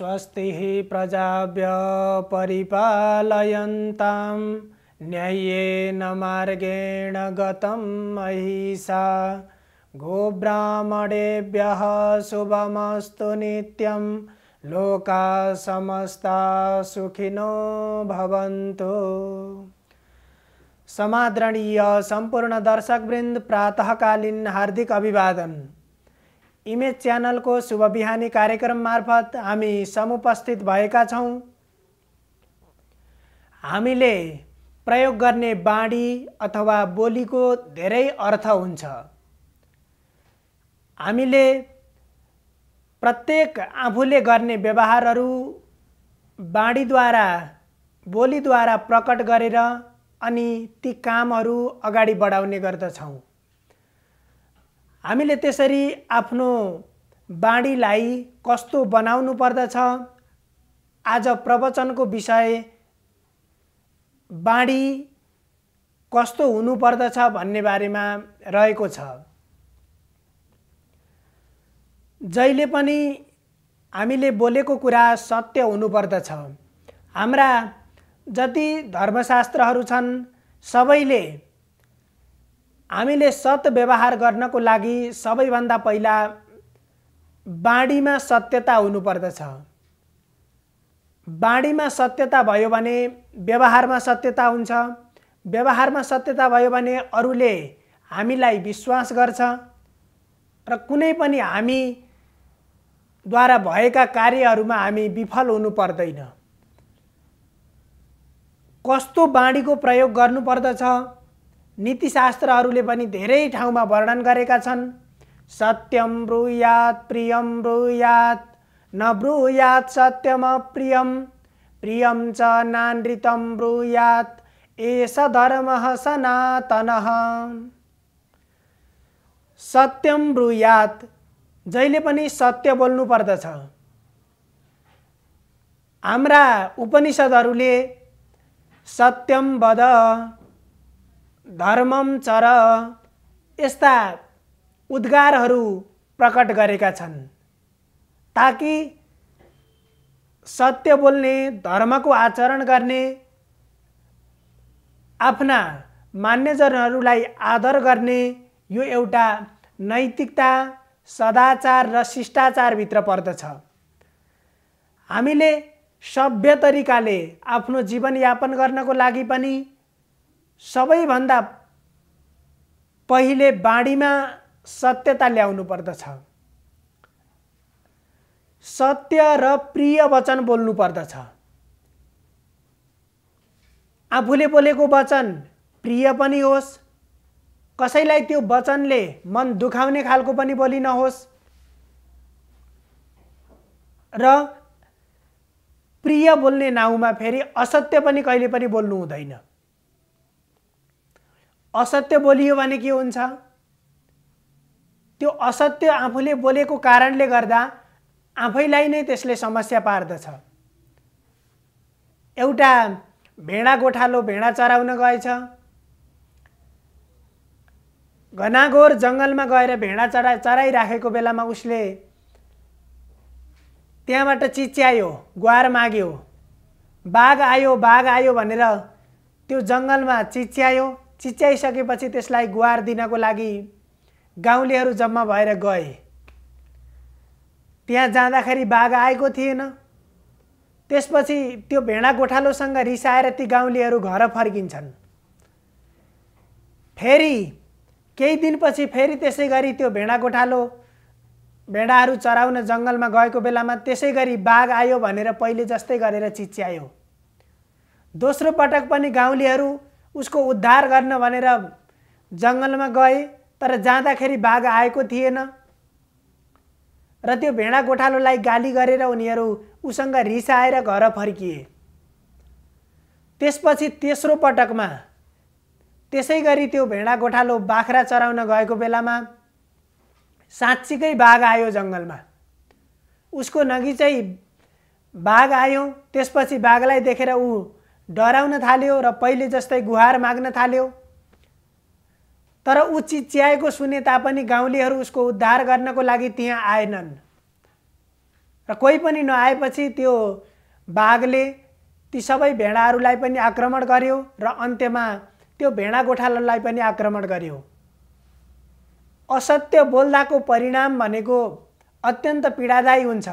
स्वस्ति प्रजाभ्य परिपालयन्तां न्याय्येन मार्गेण गतं गोब्राह्मणेभ्य शुभमस्तु नित्यं लोका समस्ता सुखिनो भवन्तु समादरणीय सम्पूर्ण दर्शकवृन्द प्रातःकालीन हार्दिक अभिवादन इमेज च्यानलको शुभ बिहानी कार्यक्रम मार्फत हामी समुपस्थित भएका छौँ हामीले प्रयोग गर्ने बाणी अथवा बोलीको धेरै अर्थ हुन्छ हामीले प्रत्येक आफूले गर्ने व्यवहारहरू बाणीद्वारा बोलीद्वारा प्रकट गरेर अनि ती कामहरू अगाडि बढाउने गर्दछौँ हामीले त्यसरी आफ्नो बाणीलाई कस्तो बनाउनु पर्दछ आज प्रवचनको विषय बाणी कस्तो हुनुपर्दछ भन्ने बारेमा रहेको छ जहिले पनि हामीले बोलेको कुरा सत्य हुनुपर्दछ हाम्रा जति धर्मशास्त्रहरू छन् सबैले हामीले सत व्यवहार गर्नको लागि सबैभन्दा पहिला बाँडीमा सत्यता हुनुपर्दछ बाँडीमा सत्यता भयो भने व्यवहारमा सत्यता हुन्छ व्यवहारमा सत्यता भयो भने अरूले हामीलाई विश्वास गर्छ र कुनै पनि हामीद्वारा भएका कार्यहरूमा हामी विफल हुनु पर्दैन कस्तो बाँडीको प्रयोग गर्नुपर्दछ नीतिशास्त्रहरूले पनि धेरै ठाउँमा वर्णन गरेका छन् सत्यम ब्रुयात प्रियम ब्रुयात नब्रुयात सत्यम प्रियम प्रियम च नानृतम ब्रुयात एष धर्म सनातन सत्यम ब्रुयात जहिले पनि सत्य बोल्नु पर्दछ हाम्रा उपनिषदहरूले सत्यम बद धर्मम चर यस्ता उद्गारहरू प्रकट गरेका छन् ताकि सत्य बोल्ने धर्मको आचरण गर्ने आफ्ना मान्यजनहरूलाई आदर गर्ने यो एउटा नैतिकता सदाचार र शिष्टाचारभित्र पर्दछ हामीले सभ्य तरिकाले आफ्नो जीवनयापन गर्नको लागि पनि सबैभन्दा पहिले बाणीमा सत्यता ल्याउनु पर्दछ सत्य र प्रिय वचन बोल्नु पर्दछ आफूले बोलेको वचन प्रिय पनि होस् कसैलाई त्यो वचनले मन दुखाउने खालको पनि बोली नहोस् र प्रिय बोल्ने नाउँमा फेरि असत्य पनि कहिले पनि बोल्नु हुँदैन असत्य बोलियो भने के हुन्छ त्यो असत्य आफूले बोलेको कारणले गर्दा आफैलाई नै त्यसले समस्या पार्दछ एउटा भेडा गोठालो भेडा चराउन गएछ घनाघोर जङ्गलमा गएर भेडा चरा चराइराखेको बेलामा उसले त्यहाँबाट चिच्यायो गुहार माग्यो बाघ आयो बाघ आयो भनेर त्यो जङ्गलमा चिच्यायो चिच्याइसकेपछि त्यसलाई गुहार दिनको लागि गाउँलेहरू जम्मा भएर गए त्यहाँ जाँदाखेरि बाघ आएको थिएन त्यसपछि त्यो भेडा गोठालोसँग रिसाएर ती गाउँलेहरू घर फर्किन्छन् फेरि केही दिनपछि फेरि त्यसै गरी त्यो भेडा गोठालो भेडाहरू चराउन जङ्गलमा गएको बेलामा त्यसै गरी बाघ आयो भनेर पहिले जस्तै गरेर चिच्यायो दोस्रो पटक पनि गाउँलेहरू उसको उद्धार गर्न भनेर जङ्गलमा गए तर जाँदाखेरि बाघ आएको थिएन र त्यो भेडा गोठालोलाई गाली गरेर उनीहरू उसँग रिसाएर घर फर्किए त्यसपछि तेस्रो पटकमा त्यसै गरी त्यो भेडा गोठालो बाख्रा चराउन गएको बेलामा साँच्चीकै बाघ आयो जङ्गलमा उसको नगी चाहिँ बाघ आयो त्यसपछि बाघलाई देखेर ऊ डराउन थाल्यो र पहिले जस्तै गुहार माग्न थाल्यो तर ऊ चिच्याएको सुने तापनि गाउँलेहरू उसको उद्धार गर्नको लागि त्यहाँ आएनन् र कोही पनि नआएपछि त्यो बाघले ती सबै भेडाहरूलाई पनि आक्रमण गर्यो र अन्त्यमा त्यो भेडा गोठालालाई पनि आक्रमण गर्यो असत्य बोल्दाको परिणाम भनेको अत्यन्त पीडादायी हुन्छ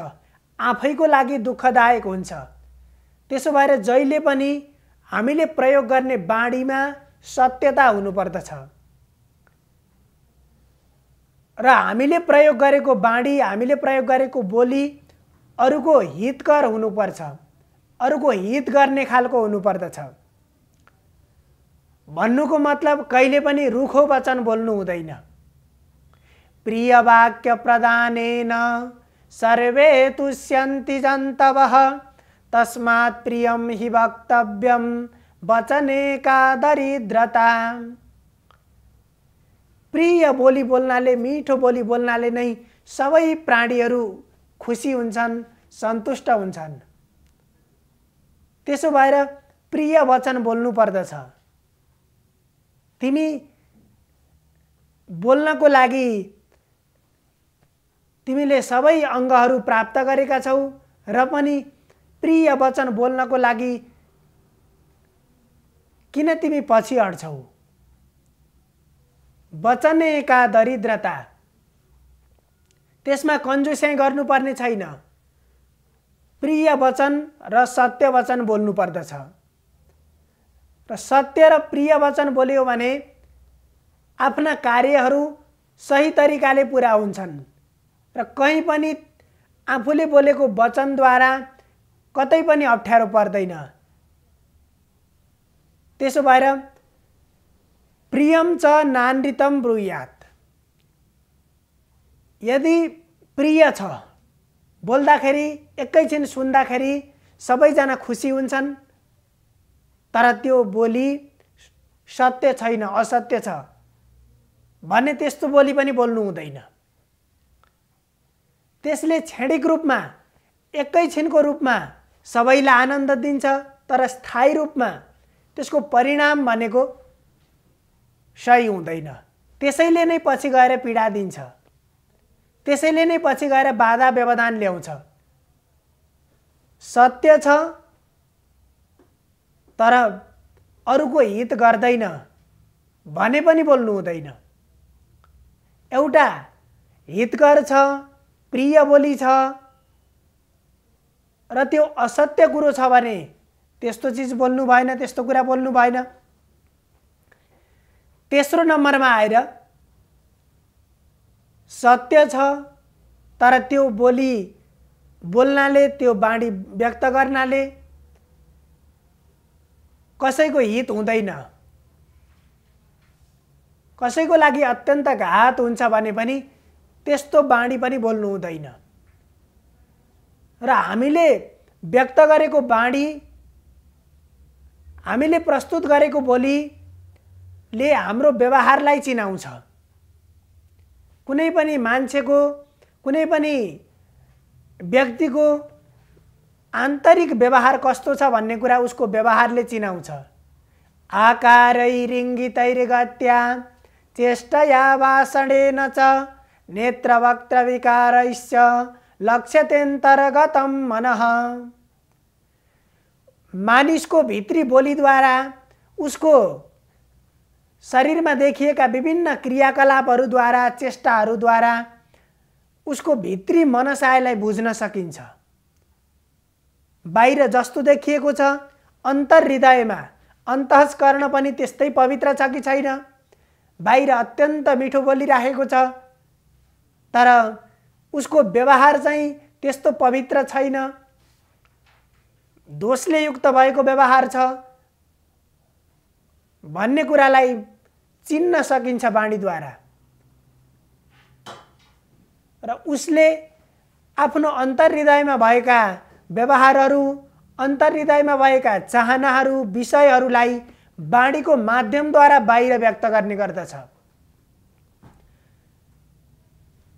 आफैको लागि दुःखदायक हुन्छ त्यसो भएर जहिले पनि हामीले प्रयोग गर्ने बाणीमा सत्यता हुनुपर्दछ र हामीले प्रयोग गरेको बाणी हामीले प्रयोग गरेको बोली अरूको हितकर हुनुपर्छ अरूको हित गर्ने खालको हुनुपर्दछ भन्नुको मतलब कहिले पनि रुखो वचन बोल्नु हुँदैन प्रिय वाक्य प्रदानेन सर्वे तुष्यन्ति जन्तवः तस्मात् प्रियम हि वक्तव्यम वचने का दरिद्रता प्रिय बोली बोल्नाले मिठो बोली बोल्नाले नै सबै प्राणीहरू खुसी हुन्छन् सन्तुष्ट हुन्छन् त्यसो भएर प्रिय वचन बोल्नु पर्दछ तिमी बोल्नको लागि तिमीले सबै अङ्गहरू प्राप्त गरेका छौ र पनि प्रिय वचन बोल्नको लागि किन तिमी पछि हट्छौ वचनेका दरिद्रता त्यसमा कन्जुसै गर्नुपर्ने छैन प्रिय वचन र सत्य वचन बोल्नु पर्दछ र सत्य र प्रिय वचन बोल्यो भने आफ्ना कार्यहरू सही तरिकाले पुरा हुन्छन् र कहीँ पनि आफूले बोलेको वचनद्वारा कतै पनि अप्ठ्यारो पर्दैन त्यसो भएर प्रियम च नानृतम ब्रुयात यदि प्रिय छ बोल्दाखेरि एकैछिन सुन्दाखेरि सबैजना खुसी हुन्छन् तर त्यो बोली सत्य छैन असत्य छ भन्ने त्यस्तो बोली पनि बोल्नु हुँदैन त्यसले क्षणिक रूपमा एकैछिनको रूपमा सबैलाई आनन्द दिन्छ तर स्थायी रूपमा त्यसको परिणाम भनेको सही हुँदैन त्यसैले नै पछि गएर पीडा दिन्छ त्यसैले नै पछि गएर बाधा व्यवधान ल्याउँछ सत्य छ तर अरूको हित गर्दैन भने पनि बोल्नु हुँदैन एउटा हितकर छ प्रिय बोली छ र त्यो असत्य कुरो छ भने त्यस्तो चिज बोल्नु भएन त्यस्तो कुरा बोल्नु भएन तेस्रो नम्बरमा आएर सत्य छ तर त्यो बोली बोल्नाले त्यो बाणी व्यक्त गर्नाले कसैको हित हुँदैन कसैको लागि अत्यन्त घात हुन्छ भने पनि त्यस्तो बाणी पनि बोल्नु हुँदैन र हामीले व्यक्त गरेको बाणी हामीले प्रस्तुत गरेको बोलीले हाम्रो व्यवहारलाई चिनाउँछ कुनै पनि मान्छेको कुनै पनि व्यक्तिको आन्तरिक व्यवहार कस्तो छ भन्ने कुरा उसको व्यवहारले चिनाउँछ आकारै आकारैरिङ्गितैर्गत्या चेष्टया नेत्र च विकार लक्ष्यतेन्तर्गतम मनः मानिसको भित्री बोलीद्वारा उसको शरीरमा देखिएका विभिन्न क्रियाकलापहरूद्वारा चेष्टाहरूद्वारा उसको भित्री मनसायलाई बुझ्न सकिन्छ बाहिर जस्तो देखिएको छ अन्तर हृदयमा अन्तस्करण पनि त्यस्तै पवित्र छ कि छैन बाहिर अत्यन्त मिठो बोलिराखेको छ तर उसको व्यवहार चाहिँ त्यस्तो पवित्र छैन दोषले युक्त भएको व्यवहार छ भन्ने कुरालाई चिन्न सकिन्छ बाणीद्वारा र उसले आफ्नो अन्तर्हृदयमा भएका व्यवहारहरू अन्तर्हृदयमा भएका चाहनाहरू विषयहरूलाई बाणीको माध्यमद्वारा बाहिर व्यक्त गर्ने गर्दछ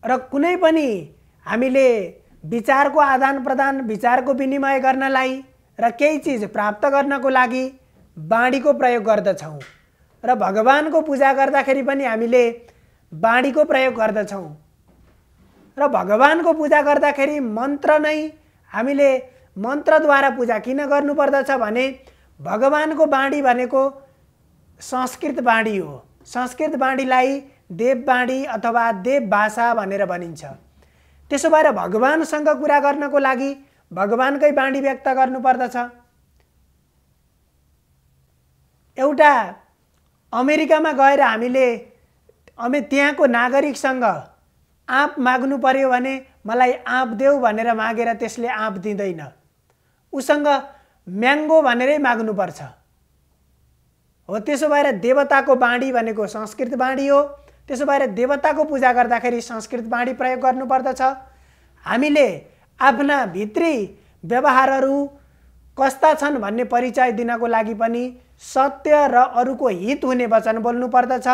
र कुनै पनि हामीले विचारको आदान प्रदान विचारको विनिमय गर्नलाई र केही चिज प्राप्त गर्नको लागि बाणीको प्रयोग गर्दछौँ र भगवानको पूजा गर्दाखेरि पनि हामीले बाणीको प्रयोग गर्दछौँ र भगवानको पूजा गर्दाखेरि मन्त्र नै हामीले मन्त्रद्वारा पूजा किन गर्नुपर्दछ भने भगवानको बाणी भनेको संस्कृत बाणी हो संस्कृत बाणीलाई देववाणी अथवा देव भाषा भनेर भनिन्छ त्यसो भएर भगवान्सँग कुरा गर्नको लागि भगवान्कै बाणी व्यक्त गर्नुपर्दछ एउटा अमेरिकामा गएर हामीले अमे त्यहाँको नागरिकसँग आँप माग्नु पर्यो भने मलाई आँप देऊ भनेर मागेर त्यसले आँप दिँदैन उसँग म्याङ्गो भनेरै माग्नुपर्छ हो त्यसो भएर देवताको बाणी भनेको संस्कृत बाणी हो त्यसो भएर देवताको पूजा गर्दाखेरि संस्कृत बाणी प्रयोग गर्नुपर्दछ हामीले आफ्ना भित्री व्यवहारहरू कस्ता छन् भन्ने परिचय दिनको लागि पनि सत्य र अरूको हित हुने वचन बोल्नु पर्दछ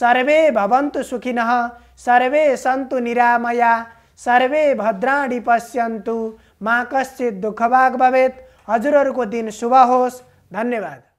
सर्वे भवन्तु सुखिन सर्वे सन्तु निरामया सर्वे भद्राणि पश्यन्तु मा कश्चित दुःखभाग भवेत् हजुरहरूको दिन शुभ होस् धन्यवाद